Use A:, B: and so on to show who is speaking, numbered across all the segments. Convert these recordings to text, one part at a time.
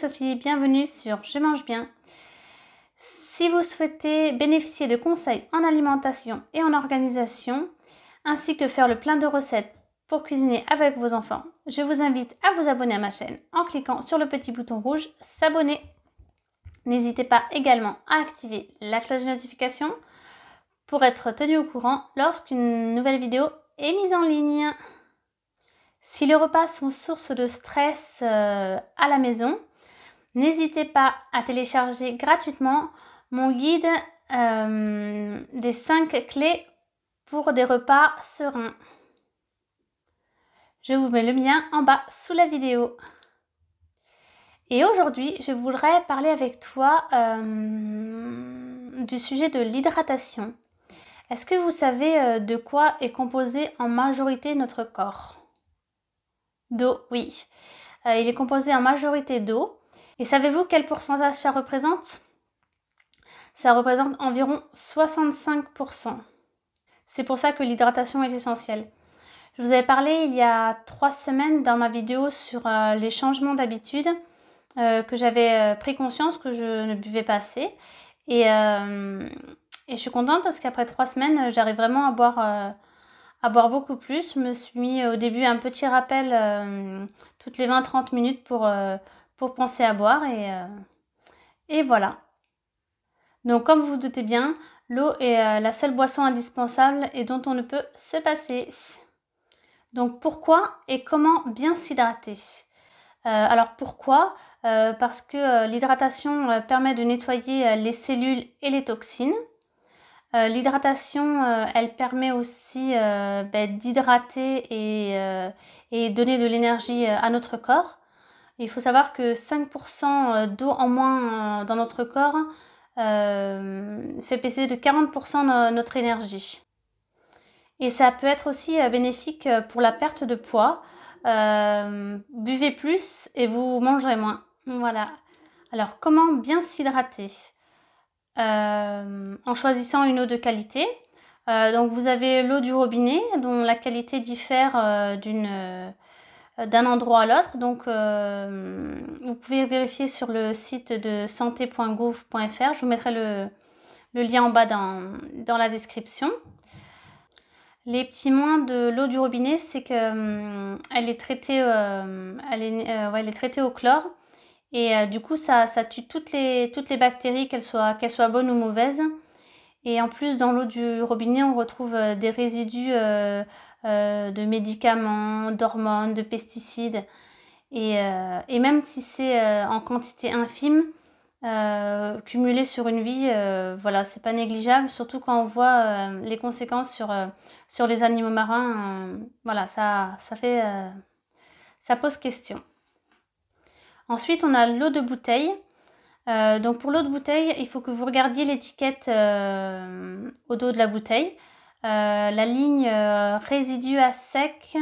A: Sophie, bienvenue sur Je mange bien. Si vous souhaitez bénéficier de conseils en alimentation et en organisation, ainsi que faire le plein de recettes pour cuisiner avec vos enfants, je vous invite à vous abonner à ma chaîne en cliquant sur le petit bouton rouge S'abonner. N'hésitez pas également à activer la cloche de notification pour être tenu au courant lorsqu'une nouvelle vidéo est mise en ligne. Si les repas sont source de stress euh, à la maison, N'hésitez pas à télécharger gratuitement mon guide euh, des 5 clés pour des repas sereins. Je vous mets le mien en bas sous la vidéo. Et aujourd'hui, je voudrais parler avec toi euh, du sujet de l'hydratation. Est-ce que vous savez euh, de quoi est composé en majorité notre corps D'eau, oui. il est composé en majorité d'eau. Et savez-vous quel pourcentage ça représente Ça représente environ 65%. C'est pour ça que l'hydratation est essentielle. Je vous avais parlé il y a trois semaines dans ma vidéo sur euh, les changements d'habitude euh, que j'avais euh, pris conscience que je ne buvais pas assez. Et, je suis contente parce qu'après trois semaines, j'arrive vraiment à boire, à boire beaucoup plus. Je me suis mis au début un petit rappel toutes les 20-30 minutes pour penser à boire et, euh, et voilà. Donc comme vous vous doutez bien, l'eau est euh, la seule boisson indispensable et dont on ne peut se passer. Donc pourquoi et comment bien s'hydrater euh, Alors pourquoi Parce que l'hydratation permet de nettoyer les cellules et les toxines. L'hydratation, elle permet aussi ben, d'hydrater et, et, donner de l'énergie à notre corps. Il faut savoir que 5% euh, d'eau en moins euh, dans notre corps euh, fait baisser de 40% notre énergie. Et ça peut être aussi bénéfique pour la perte de poids. buvez plus et vous mangerez moins. Voilà. Alors comment bien s'hydrater En choisissant une eau de qualité. donc vous avez l'eau du robinet dont la qualité diffère d'une euh, d'un endroit à l'autre. Donc, euh, vous pouvez vérifier sur le site de santé.gouv.fr. Je vous mettrai le, lien en bas dans, la description. Les petits moins de l'eau du robinet, c'est qu'elle hum, est, traitée, euh, elle est, traitée au chlore. Et du coup, ça, tue toutes les, bactéries, qu'elles soient, qu'elles soient bonnes ou mauvaises. Et en plus, dans l'eau du robinet, on retrouve des résidus euh, de médicaments, d'hormones, de pesticides. Et, euh, même si c'est euh, en quantité infime, cumulé sur une vie, voilà, c'est pas négligeable, surtout quand on voit les conséquences sur, les animaux marins. voilà, ça, ça pose question. Ensuite, on a l'eau de bouteille. donc pour l'eau de bouteille, il faut que vous regardiez l'étiquette au dos de la bouteille. Euh, la ligne euh, résidu à sec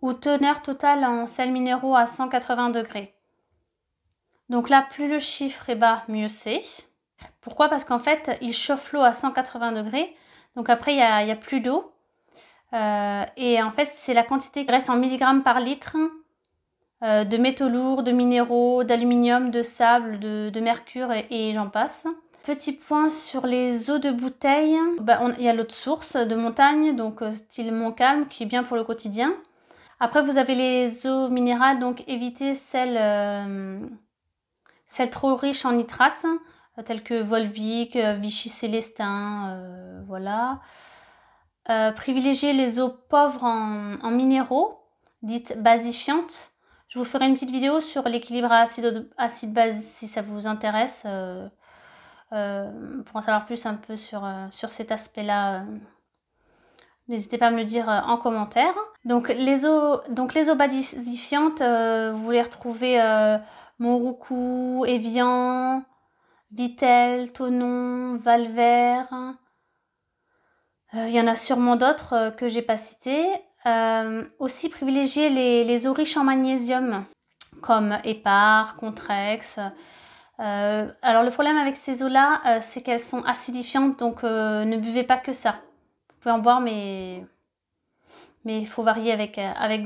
A: ou teneur totale en sels minéraux à 180 degrés. Donc là, plus le chiffre est bas, mieux c'est. Pourquoi Parce qu'en fait, il chauffe l'eau à 180 degrés. Donc après, il n'y a, plus d'eau. Euh, et en fait, c'est la quantité qui reste en milligrammes par litre de métaux lourds, de minéraux, d'aluminium, de sable, de, mercure et j'en passe. Petit point sur les eaux de bouteille. Bah, il y a l'autre source, de montagne, donc euh, style Montcalm, qui est bien pour le quotidien. Après, vous avez les eaux minérales, donc évitez celles, euh, trop riches en nitrates, euh, telles que Volvic, Vichy Célestin, voilà. privilégiez les eaux pauvres en, minéraux, dites basifiantes. Je vous ferai une petite vidéo sur l'équilibre acide-base si ça vous intéresse. Euh, pour en savoir plus un peu sur, euh, cet aspect-là, euh, n'hésitez pas à me le dire en commentaire. Donc les eaux, donc les eaux vous les retrouvez monroucou, Evian, Vitel, Tonon, Valver. Il y en a sûrement d'autres que que j'ai pas citées. aussi privilégier les, les, eaux riches en magnésium, comme Épar, Contrex, euh, alors le problème avec ces eaux-là, euh, c'est qu'elles sont acidifiantes, donc euh, ne buvez pas que ça. Vous pouvez en boire, mais mais il faut varier avec,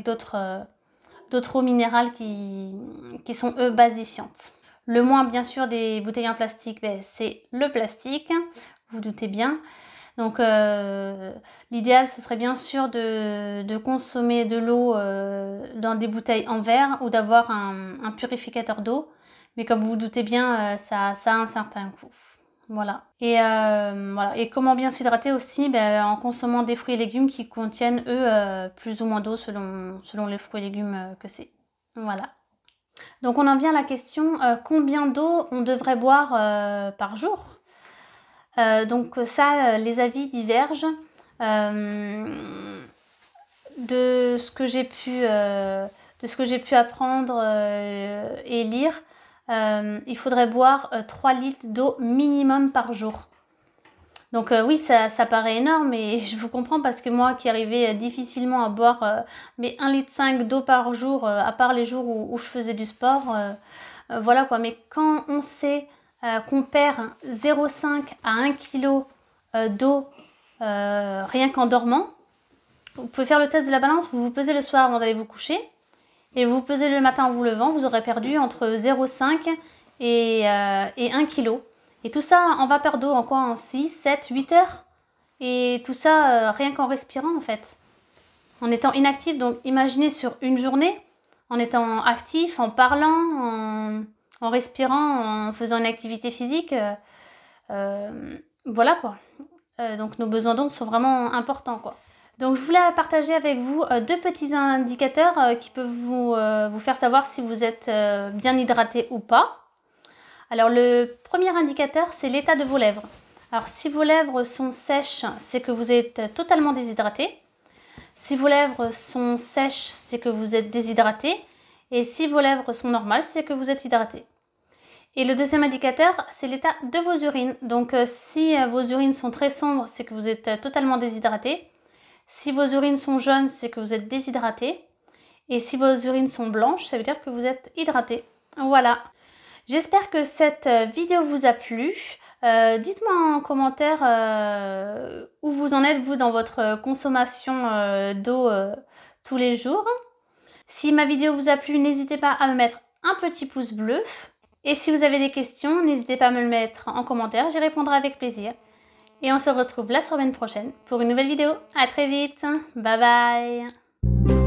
A: d'autres eaux minérales qui, sont, eux, basifiantes. Le moins, bien sûr, des bouteilles en plastique, ben, c'est le plastique, vous, doutez bien. Donc l'idéal, ce serait bien sûr de, consommer de l'eau dans des bouteilles en verre ou d'avoir un, purificateur d'eau mais comme vous vous doutez bien, euh, ça, a un certain coût. Voilà. Et, euh, comment bien s'hydrater aussi ben, En consommant des fruits et légumes qui contiennent, eux, euh, plus ou moins d'eau selon, les fruits et légumes que c'est. Voilà. Donc on en vient à la question combien d'eau on devrait boire par jour Donc ça, les avis divergent. de ce que j'ai pu, de ce que j'ai pu apprendre et lire, euh, il faudrait boire 3 euh, litres d'eau minimum par jour. Donc euh, oui, ça, paraît énorme et je vous comprends parce que moi qui arrivais difficilement à boire mais 1,5 litre d'eau par jour, à part les jours où, où je faisais du sport, voilà quoi. Mais quand on sait qu'on perd 0,5 à 1 kg d'eau rien qu'en dormant, vous pouvez faire le test de la balance, vous vous pesez le soir avant d'aller vous coucher, et vous pesez le matin en vous levant, vous aurez perdu entre 0,5 et, 1 euh, kg. Et tout ça en vapeur d'eau, en quoi En 6, 7, 8 heures Et tout ça euh, rien qu'en respirant en fait. En étant inactif, donc imaginez sur une journée, en étant actif, en parlant, en, respirant, en faisant une activité physique. Euh, voilà quoi. donc nos besoins d'onde sont vraiment importants quoi. Donc je voulais partager avec vous euh, deux petits indicateurs euh, qui peuvent euh, vous, faire savoir si vous êtes bien hydraté ou pas. Alors le premier indicateur, c'est l'état de vos lèvres. Alors si vos lèvres sont sèches, c'est que vous êtes totalement déshydraté. Si vos lèvres sont sèches, c'est que vous êtes déshydraté. Et si vos lèvres sont normales, c'est que vous êtes hydraté. Et le deuxième indicateur, c'est l'état de vos urines. Donc si vos urines sont très sombres, c'est que vous êtes totalement déshydraté. Si vos urines sont jaunes, c'est que vous êtes déshydraté. Et si vos urines sont blanches, ça veut dire que vous êtes hydraté. Voilà. J'espère que cette euh, vidéo vous a plu. Euh, dites-moi en commentaire euh, où vous en êtes, vous, dans votre consommation d'eau tous les jours. Si ma vidéo vous a plu, n'hésitez pas à me mettre un petit pouce bleu. Et si vous avez des questions, n'hésitez pas à me le mettre en commentaire, j'y répondrai avec plaisir. Et on se retrouve la semaine prochaine pour une nouvelle vidéo. À très vite. Bye bye.